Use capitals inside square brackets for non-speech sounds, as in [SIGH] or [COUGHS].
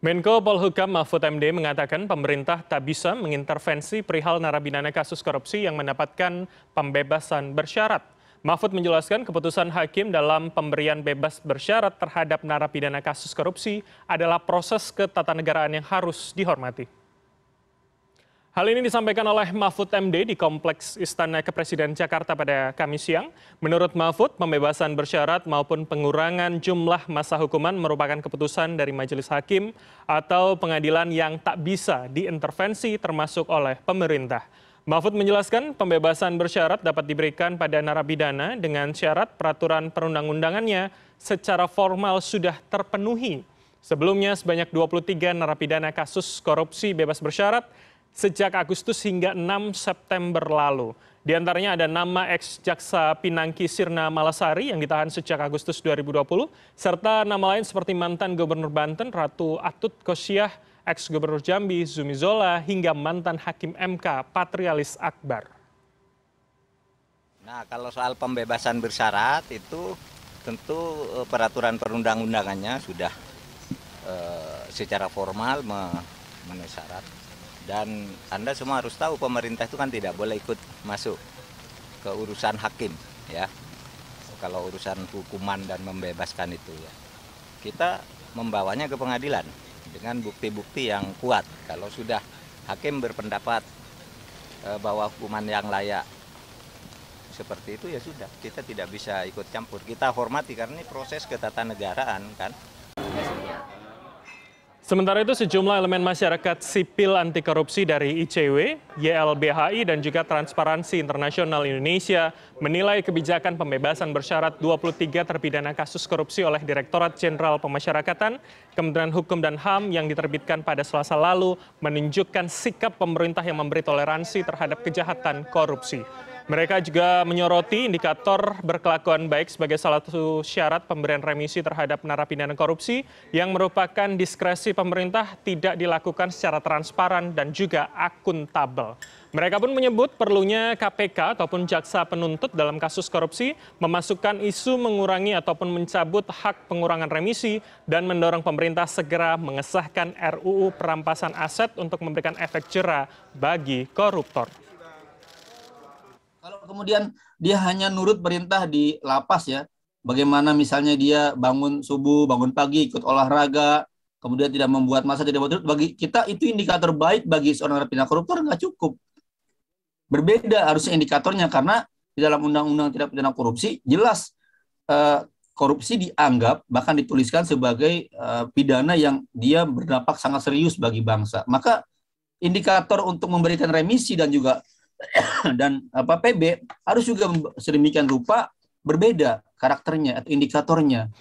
Menko Polhukam Mahfud MD mengatakan pemerintah tak bisa mengintervensi perihal narapidana kasus korupsi yang mendapatkan pembebasan bersyarat. Mahfud menjelaskan keputusan hakim dalam pemberian bebas bersyarat terhadap narapidana kasus korupsi adalah proses ketatanegaraan yang harus dihormati. Hal ini disampaikan oleh Mahfud MD di Kompleks Istana Kepresiden Jakarta pada Kamis siang. Menurut Mahfud, pembebasan bersyarat maupun pengurangan jumlah masa hukuman merupakan keputusan dari majelis hakim atau pengadilan yang tak bisa diintervensi termasuk oleh pemerintah. Mahfud menjelaskan pembebasan bersyarat dapat diberikan pada narapidana dengan syarat peraturan perundang-undangannya secara formal sudah terpenuhi. Sebelumnya sebanyak 23 narapidana kasus korupsi bebas bersyarat sejak Agustus hingga 6 September lalu. Di antaranya ada nama ex-jaksa Pinangki Sirna Malasari yang ditahan sejak Agustus 2020, serta nama lain seperti mantan Gubernur Banten Ratu Atut Kosyah, ex-Gubernur Jambi Zumi Zola, hingga mantan Hakim MK Patrialis Akbar. Nah, kalau soal pembebasan bersyarat itu tentu eh, peraturan perundang-undangannya sudah eh, secara formal memenuhi syarat dan Anda semua harus tahu pemerintah itu kan tidak boleh ikut masuk ke urusan hakim ya. Kalau urusan hukuman dan membebaskan itu ya. Kita membawanya ke pengadilan dengan bukti-bukti yang kuat. Kalau sudah hakim berpendapat eh, bahwa hukuman yang layak seperti itu ya sudah kita tidak bisa ikut campur kita hormati karena ini proses ketatanegaraan kan Sementara itu sejumlah elemen masyarakat sipil anti korupsi dari ICW, YLBHI dan juga Transparansi Internasional Indonesia menilai kebijakan pembebasan bersyarat 23 terpidana kasus korupsi oleh Direktorat Jenderal Pemasyarakatan, Kementerian Hukum dan HAM yang diterbitkan pada Selasa lalu menunjukkan sikap pemerintah yang memberi toleransi terhadap kejahatan korupsi. Mereka juga menyoroti indikator berkelakuan baik sebagai salah satu syarat pemberian remisi terhadap narapidana korupsi yang merupakan diskresi pemerintah tidak dilakukan secara transparan dan juga akuntabel. Mereka pun menyebut perlunya KPK ataupun jaksa penuntut dalam kasus korupsi memasukkan isu mengurangi ataupun mencabut hak pengurangan remisi dan mendorong pemerintah segera mengesahkan RUU perampasan aset untuk memberikan efek jera bagi koruptor kemudian dia hanya nurut perintah di lapas ya, bagaimana misalnya dia bangun subuh, bangun pagi, ikut olahraga, kemudian tidak membuat masa tidak membuat bagi kita itu indikator baik bagi seorang narapidana koruptor nggak cukup. Berbeda harusnya indikatornya karena di dalam undang-undang tidak pidana korupsi jelas eh, korupsi dianggap bahkan dituliskan sebagai eh, pidana yang dia berdampak sangat serius bagi bangsa. Maka indikator untuk memberikan remisi dan juga [COUGHS] dan apa PB harus juga sedemikian rupa berbeda karakternya atau indikatornya